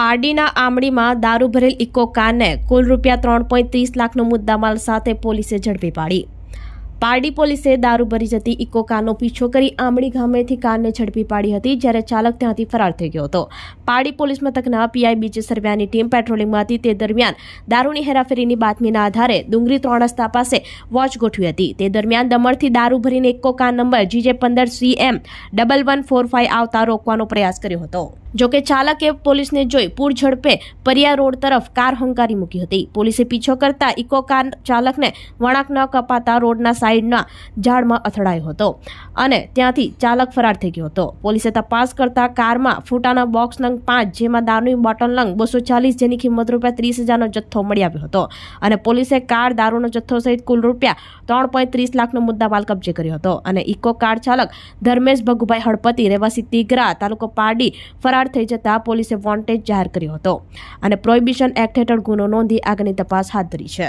પારડીના આમડીમાં દારૂ ભરેલ ઇકો કારને કુલ રૂપિયા ત્રણ પોઈન્ટ ત્રીસ લાખનો મુદ્દામાલ સાથે પોલીસે ઝડપી પાડી પારડી પોલીસે દારૂ ભરી જતી ઇકો કારનો પીછો કરી આમળી ગામેથી કારને ઝડપી પાડી હતી જ્યારે ચાલક ત્યાંથી ફરાર થઈ ગયો હતો પારડી પોલીસ મથકના પીઆઈ બીજે સરવ્યાની ટીમ પેટ્રોલિંગમાં હતી તે દરમિયાન દારૂની હેરાફેરીની બાતમીના આધારે ડુંગરી ત્રણ રસ્તા પાસે વોચ ગોઠવી હતી તે દરમિયાન દમણથી દારૂ ભરીને ઇકો કાર નંબર જીજે પંદર C M double one four five આવતા રોકવાનો પ્રયાસ કર્યો હતો જોકે ચાલકે પોલીસને જોઈ પૂર ઝડપે પરિયા રોડ તરફ કાર હંકારી મૂકી હતી પોલીસે પીછો કરતા ઇકો કાર ચાલકને વળાંક ન કપાતા રોડના સાઇડના ઝાડમાં અથડાયો હતો અને ત્યાંથી ચાલક ફરાર થઈ ગયો હતો પોલીસે તપાસ કરતા કારમાં ફૂટાના બોક્સ લંગ પાંચ જેમાં દારૂની બોટલ લંગ બસો ચાલીસ જેની કિંમત રૂપિયા ત્રીસ હજારનો જથ્થો મળી આવ્યો હતો અને પોલીસે કાર દારૂનો જથ્થો સહિત કુલ રૂપિયા ત્રણ પોઈન્ટ ત્રીસ લાખનો મુદ્દા મુદ્દામાલ કબજે કર્યો હતો અને ઇકો કાર ચાલક ધર્મેશ ભગુભાઈ હળપતિ રહેવાસી તિગરા તાલુકો પારડી ફરાર થઈ જતા પોલીસે વોન્ટેજ જાહેર કર્યો હતો અને પ્રોહિબિશન એક્ટ હેઠળ ગુનો નોંધી આગની તપાસ હાથ ધરી છે